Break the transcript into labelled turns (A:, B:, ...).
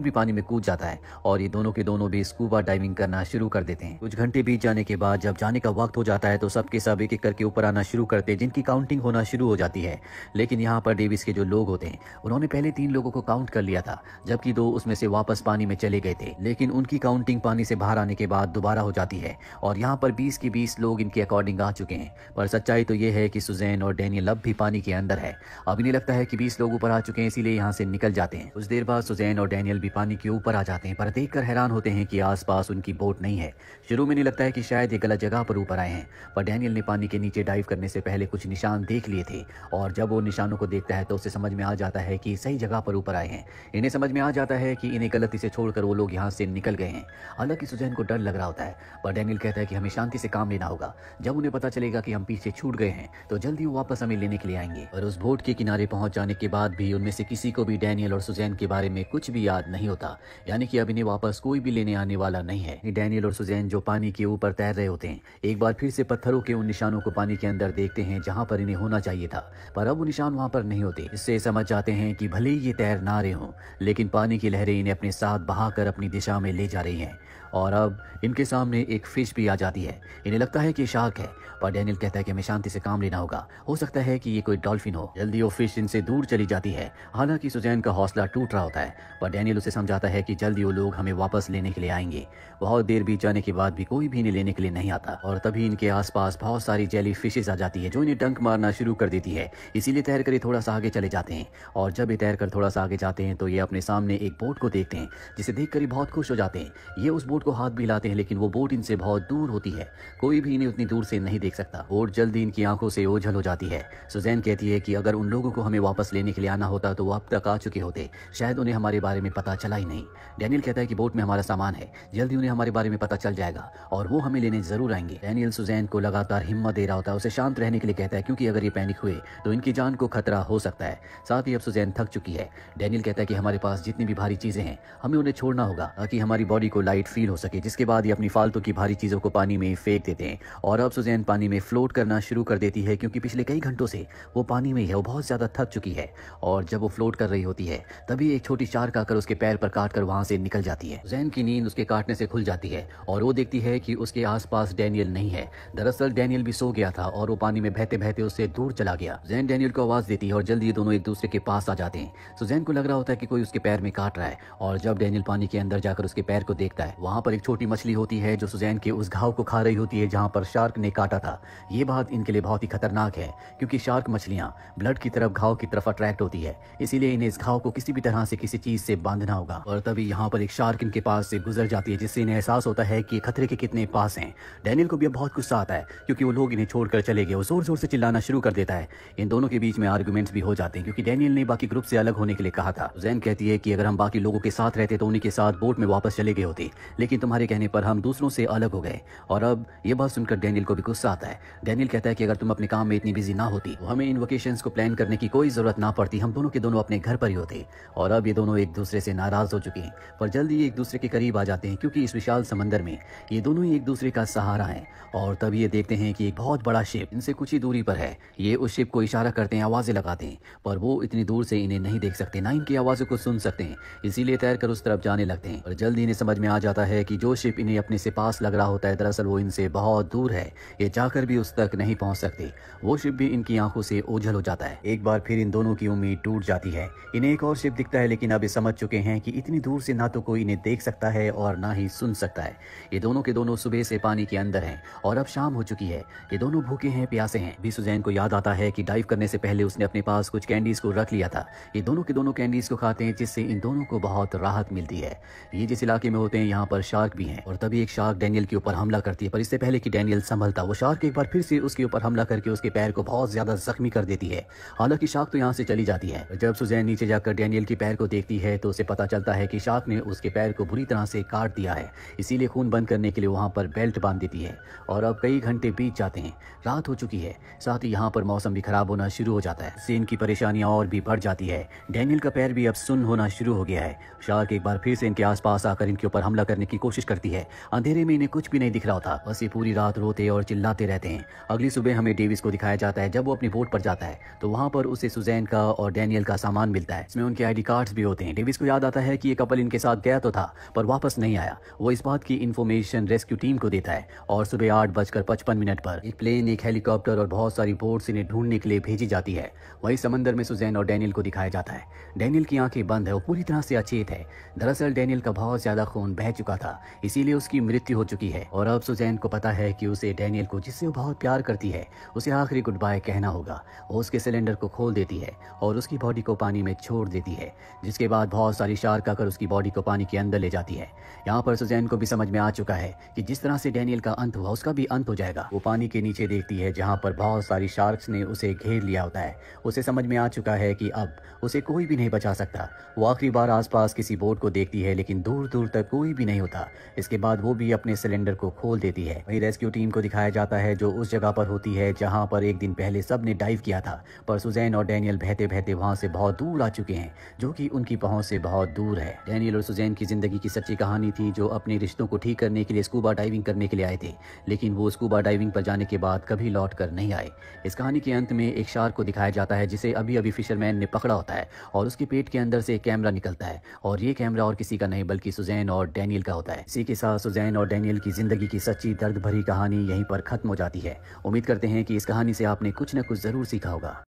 A: भी पानी में कूद जाता है और ये दोनों के दोनों भी स्कूबा डाइविंग करना शुरू कर देते हैं कुछ घंटे बीच जाने के बाद जब जाने का वक्त हो जाता है तो सबके सब एक एक करके ऊपर आना शुरू करते हैं जिनकी काउंटिंग होना शुरू हो जाती है लेकिन यहाँ पर डेविस के जो लोग होते हैं उन्होंने पहले तीन लोगों को काउंट कर लिया था जबकि दो उसमें से वापस पानी में चले गए थे लेकिन उनकी काउंटिंग पानी से बाहर आने के बाद दोबारा हो जाती है और यहाँ पर बीस के बीस लोग इनके अकॉर्डिंग आ चुके हैं पर सच्चाई तो ये है कि सुजैन और डेनियल अब भी पानी के अंदर है अब इन्हें लगता है कि बीस लोग ऊपर आ चुके हैं इसीलिए यहाँ से निकल जाते हैं कुछ देर बाद सुजैन और डेनियल भी पानी के ऊपर आ जाते हैं पर देखकर हैरान होते हैं कि आसपास उनकी बोट नहीं है शुरू में नहीं लगता है कि शायद ये गलत जगह पर ऊपर आए हैं पर डैनियल ने पानी के नीचे डाइव करने से पहले कुछ निशान देख लिए थे और जब वो निशानों को देखता है तो उसे समझ में आ जाता है कि सही जगह पर ऊपर आए हैं इन्हें समझ में आ जाता है कि इन्हें गलती से छोड़कर वो लोग यहाँ से निकल गए हैं हालांकि सुजैन को डर लग रहा होता है पर डैनियल कहता है कि हमें शांति से काम लेना होगा जब उन्हें पता चलेगा कि हम पीछे छूट गए हैं तो जल्दी वो वापस हमें लेने के लिए आएंगे और उस बोट के किनारे पहुंच जाने के बाद भी उनमें से किसी को भी डैनियल और सुजैन के बारे में कुछ भी याद नहीं होता यानी कि अब इन्हें वापस कोई भी लेने आने वाला नहीं है डैनियल और सुजैन जो पानी के ऊपर तैर रहे होते हैं एक बार फिर से पत्थरों के उन निशानों को पानी के अंदर देखते हैं जहाँ पर इन्हें होना चाहिए था पर अब वो निशान वहाँ पर नहीं होते इससे समझ जाते हैं कि भले ही ये तैर ना रहे हों लेकिन पानी की लहरें इन्हें अपने साथ बहाकर अपनी दिशा में ले जा रही हैं और अब इनके सामने एक फिश भी आ जाती है इन्हें लगता है कि शार्क है पर डैनियल कहता है कि हमें शांति से काम लेना होगा हो सकता है कि ये कोई डॉल्फिन हो जल्दी वो फिश इनसे दूर चली जाती है हालांकि सुजैन का हौसला टूट रहा होता है पर डैनियल उसे समझाता है कि जल्दी वो लोग हमें वापस लेने के लिए आएंगे बहुत देर बीत जाने के बाद भी कोई भी इन्हें लेने के लिए नहीं आता और तभी इनके आसपास बहुत सारी जेली फिशेज आ जाती है जो इन्हें डंक मारना शुरू कर देती है इसीलिए तैर कर थोड़ा सा आगे चले जाते हैं और जब ये तैर कर थोड़ा सा आगे जाते हैं तो ये अपने सामने एक बोट को देखते हैं जिसे देख कर बहुत खुश हो जाते हैं ये उस बोट को हाथ भी लाते हैं लेकिन वो बोट इनसे बहुत दूर होती है कोई भी इन्हें उतनी दूर से नहीं देख सकता बोट जल्दी इनकी आंखों से ओझल हो जाती है सुजैन कहती है कि अगर उन लोगों को हमें वापस लेने के लिए आना होता तो वो अब तक आ चुके होते शायद उन्हें हमारे बारे में पता पता चला ही नहीं डैनियल कहता है कि बोट में हमारा सामान है जल्दी उन्हें हमारे बारे में पता चल जाएगा और वो हमें लेने जरूर आएंगे डैनियल सुजैन को लगातार हिम्मत दे रहा होता है उसे शांत रहने के लिए कहता है क्योंकि अगर ये पैनिक हुए तो इनकी जान को खतरा हो सकता है साथ ही अब सुजैन थक चुकी है डैनियल कहता है कि हमारे पास जितनी भी भारी चीजें हैं हमें उन्हें छोड़ना होगा ताकि हमारी बॉडी को लाइट फील हो सके जिसके बाद ये अपनी फालतू की भारी चीजों को पानी में फेंक देते हैं और अब सुजैन पानी में फ्लोट करना शुरू कर देती है क्योंकि पिछले कई घंटों से वो पानी में ही है वो बहुत ज्यादा थक चुकी है और जब वो फ्लोट कर रही होती है तभी एक छोटी शार्क आकर उसके उसके पैर पर काट कर वहाँ से निकल जाती है जैन की नींद उसके काटने से खुल जाती है और वो देखती है कि उसके आसपास डैनियल नहीं है दरअसल डैनियल भी सो गया था और वो पानी में बहते बहते उससे दूर चला गया जैन डैनियल को आवाज देती है और जल्दी ये दोनों एक दूसरे के पास आ जाते हैं तो जैन को लग रहा होता है की कोई उसके पैर में काट रहा है और जब डैनियल पानी के अंदर जाकर उसके पैर को देखता है वहाँ पर एक छोटी मछली होती है जो सुजैन के उस घाव को खा रही होती है जहाँ पर शार्क ने काटा था ये बात इनके लिए बहुत ही खतरनाक है क्योंकि शार्क मछलियाँ ब्लड की तरफ घाव की तरफ अट्रैक्ट होती है इसीलिए इन्हें इस घाव को किसी भी तरह से किसी चीज से बांध बांधना होगा और तभी यहाँ पर एक शार्क इनके पास से गुजर जाती है जिससे इन्हें एहसास होता है कि खतरे के कितने पास हैं डैनियल को भी अब बहुत गुस्सा आता है क्योंकि वो लोग इन्हें छोड़कर चले गए वो जोर जोर से चिल्लाना शुरू कर देता है इन दोनों के बीच में आर्ग्यूमेंट्स भी हो जाते हैं क्योंकि डैनियल ने बाकी ग्रुप से अलग होने के लिए कहा था जैन कहती है कि अगर हम बाकी लोगों के साथ रहते तो उन्हीं के साथ बोट में वापस चले गए होते लेकिन तुम्हारे कहने पर हम दूसरों से अलग हो गए और अब यह बात सुनकर डैनियल को भी गुस्सा आता है डैनियल कहता है कि अगर तुम अपने काम में इतनी बिजी ना होती तो हमें इन वोकेशन को प्लान करने की कोई जरूरत ना पड़ती हम दोनों के दोनों अपने घर पर ही होते और अब ये दोनों एक दूसरे से से नाराज़ हो चुके हैं पर जल्द ही एक दूसरे के करीब आ जाते हैं क्योंकि इस विशाल समंदर में ये दोनों ही एक दूसरे का सहारा है और तब ये देखते हैं कि एक बहुत बड़ा शिप इनसे कुछ ही दूरी पर है ये उस शिप को इशारा करते हैं आवाज़ें लगाते हैं पर वो इतनी दूर से इन्हें नहीं देख सकते ना इनकी आवाज़ों को सुन सकते हैं इसीलिए तैर कर उस तरफ जाने लगते हैं और जल्द इन्हें समझ में आ जाता है कि जो शिप इन्हें अपने से पास लग रहा होता है दरअसल वो इनसे बहुत दूर है ये जाकर भी उस तक नहीं पहुंच सकते वो शिप भी इनकी आंखों से ओझल हो जाता है एक बार फिर इन दोनों की उम्मीद टूट जाती है इन्हें एक और शिप दिखता है लेकिन अब समझ चुके हैं हैं कि इतनी दूर से ना तो कोई इन्हें देख सकता है और ना ही सुन सकता है ये दोनों के दोनों सुबह से पानी के अंदर हैं और अब शाम हो चुकी है ये दोनों भूखे हैं प्यासे हैं भी सुजैन को याद आता है कि डाइव करने से पहले उसने अपने पास कुछ कैंडीज को रख लिया था ये दोनों के दोनों कैंडीज को खाते हैं जिससे इन दोनों को बहुत राहत मिलती है ये जिस इलाके में होते हैं यहाँ पर शार्क भी है और तभी एक शार्क डैनियल के ऊपर हमला करती है पर इससे पहले की डैनियल संभलता वो शार्क एक बार फिर से उसके ऊपर हमला करके उसके पैर को बहुत ज्यादा जख्मी कर देती है हालांकि शार्क तो यहाँ से चली जाती है जब सुजैन नीचे जाकर डैनियल के पैर को देखती है तो उसे पता चलता है कि शार्क ने उसके पैर को बुरी तरह से काट दिया है इसीलिए खून बंद करने के लिए वहाँ पर बेल्ट बांध देती है और अब कई घंटे बीत जाते हैं रात हो चुकी है साथ ही यहाँ पर मौसम भी खराब होना शुरू हो जाता है सीन की परेशानियाँ और भी बढ़ जाती है डैनियल का पैर भी अब सुन होना शुरू हो गया है शार्क एक बार फिर से इनके आसपास आकर इनके ऊपर हमला करने की कोशिश करती है अंधेरे में इन्हें कुछ भी नहीं दिख रहा था बस ये पूरी रात रोते और चिल्लाते रहते हैं अगली सुबह हमें डेविस को दिखाया जाता है जब वो अपनी बोट पर जाता है तो वहाँ पर उसे सुजैन का और डैनियल का सामान मिलता है इसमें उनके आईडी कार्ड्स भी होते हैं डेविस को याद याद आता है कि ये कपल इनके साथ गया तो था पर वापस नहीं आया वो इस बात की इन्फॉर्मेशन रेस्क्यू टीम को देता है और सुबह आठ बजकर पचपन मिनट पर एक प्लेन एक हेलीकॉप्टर और बहुत सारी बोट्स इन्हें ढूंढने के लिए भेजी जाती है वही समंदर में सुजैन और डैनियल को दिखाया जाता है डैनियल की आंखें बंद है वो पूरी तरह से अचेत है दरअसल डैनियल का बहुत ज्यादा खून बह चुका था इसीलिए उसकी मृत्यु हो चुकी है और अब सुजैन को पता है कि उसे डैनियल को जिससे वो बहुत प्यार करती है उसे आखिरी गुड बाय कहना होगा वो उसके सिलेंडर को खोल देती है और उसकी बॉडी को पानी में छोड़ देती है जिसके बाद बहुत सारी हमारी शार्क आकर उसकी बॉडी को पानी के अंदर ले जाती है यहाँ पर सुजैन को भी समझ में आ चुका है कि जिस तरह से डेनियल का अंत हुआ उसका भी अंत हो जाएगा वो पानी के नीचे देखती है जहाँ पर बहुत सारी शार्क्स ने उसे घेर लिया होता है उसे समझ में आ चुका है कि अब उसे कोई भी नहीं बचा सकता वो आखिरी बार आसपास किसी बोट को देखती है लेकिन दूर दूर तक कोई भी नहीं होता इसके बाद वो भी अपने सिलेंडर को खोल देती है वही रेस्क्यू टीम को दिखाया जाता है जो उस जगह पर होती है जहाँ पर एक दिन पहले सब ने डाइव किया था पर सुजैन और डेनियल बहते बहते वहाँ से बहुत दूर आ चुके हैं जो कि उनकी पहुँच से बहुत बहुत दूर है डैनियल और सुजैन की जिंदगी की सच्ची कहानी थी जो अपने रिश्तों को ठीक करने के लिए स्कूबा डाइविंग करने के लिए आए थे लेकिन वो स्कूबा डाइविंग पर जाने के बाद कभी लौट कर नहीं आए इस कहानी के अंत में एक शार्क को दिखाया जाता है जिसे अभी अभी फिशरमैन ने पकड़ा होता है और उसके पेट के अंदर से एक कैमरा निकलता है और ये कैमरा और किसी का नहीं बल्कि सुजैन और डैनियल का होता है इसी के साथ सुजैन और डैनियल की जिंदगी की सच्ची दर्द भरी कहानी यहीं पर खत्म हो जाती है उम्मीद करते हैं कि इस कहानी से आपने कुछ न कुछ जरूर सीखा होगा